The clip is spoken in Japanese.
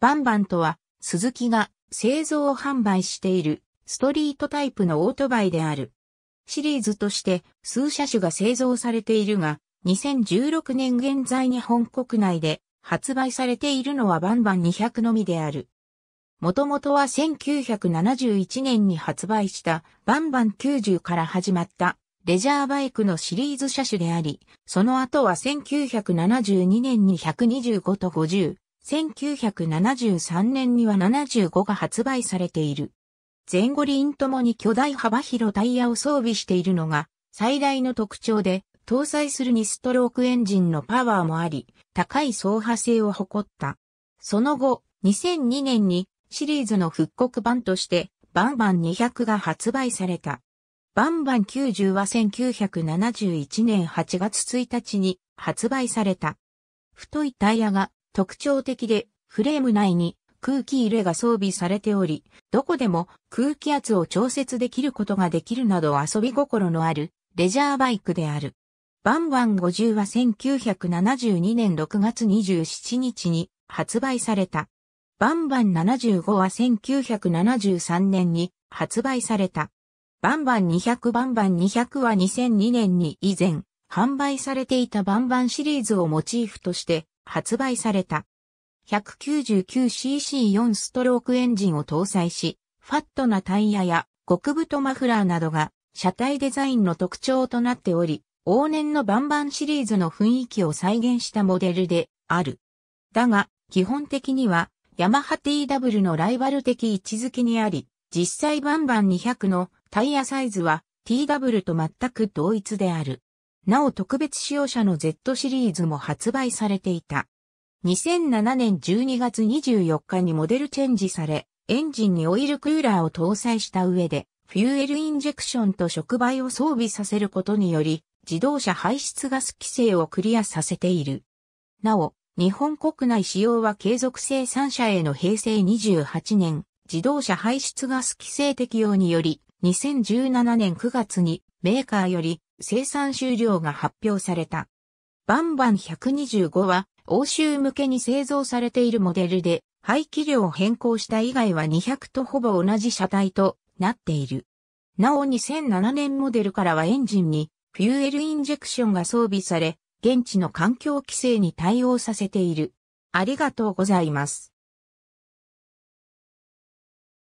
バンバンとは、スズキが製造販売しているストリートタイプのオートバイである。シリーズとして数車種が製造されているが、2016年現在日本国内で発売されているのはバンバン200のみである。もともとは1971年に発売したバンバン90から始まったレジャーバイクのシリーズ車種であり、その後は1972年に125と50、1973年には75が発売されている。前後輪ともに巨大幅広タイヤを装備しているのが最大の特徴で、搭載する2ストロークエンジンのパワーもあり、高い走破性を誇った。その後、2002年にシリーズの復刻版として、バンバン200が発売された。バンバン90は1971年8月1日に発売された。太いタイヤが特徴的で、フレーム内に空気入れが装備されており、どこでも空気圧を調節できることができるなど遊び心のあるレジャーバイクである。バンバン50は1972年6月27日に発売された。バンバン75は1973年に発売された。バンバン200バンバン200は2002年に以前販売されていたバンバンシリーズをモチーフとして発売された。199cc4 ストロークエンジンを搭載し、ファットなタイヤや極太マフラーなどが車体デザインの特徴となっており、往年のバンバンシリーズの雰囲気を再現したモデルである。だが、基本的には、ヤマハ TW のライバル的位置づけにあり、実際バンバン200のタイヤサイズは TW と全く同一である。なお特別使用車の Z シリーズも発売されていた。2007年12月24日にモデルチェンジされ、エンジンにオイルクーラーを搭載した上で、フューエルインジェクションと触媒を装備させることにより、自動車排出ガス規制をクリアさせている。なお、日本国内使用は継続生産者への平成28年、自動車排出ガス規制適用により、2017年9月にメーカーより生産終了が発表された。バンバン125は欧州向けに製造されているモデルで、排気量を変更した以外は200とほぼ同じ車体となっている。なお2007年モデルからはエンジンにフューエルインジェクションが装備され、現地の環境規制に対応させている。ありがとうございます。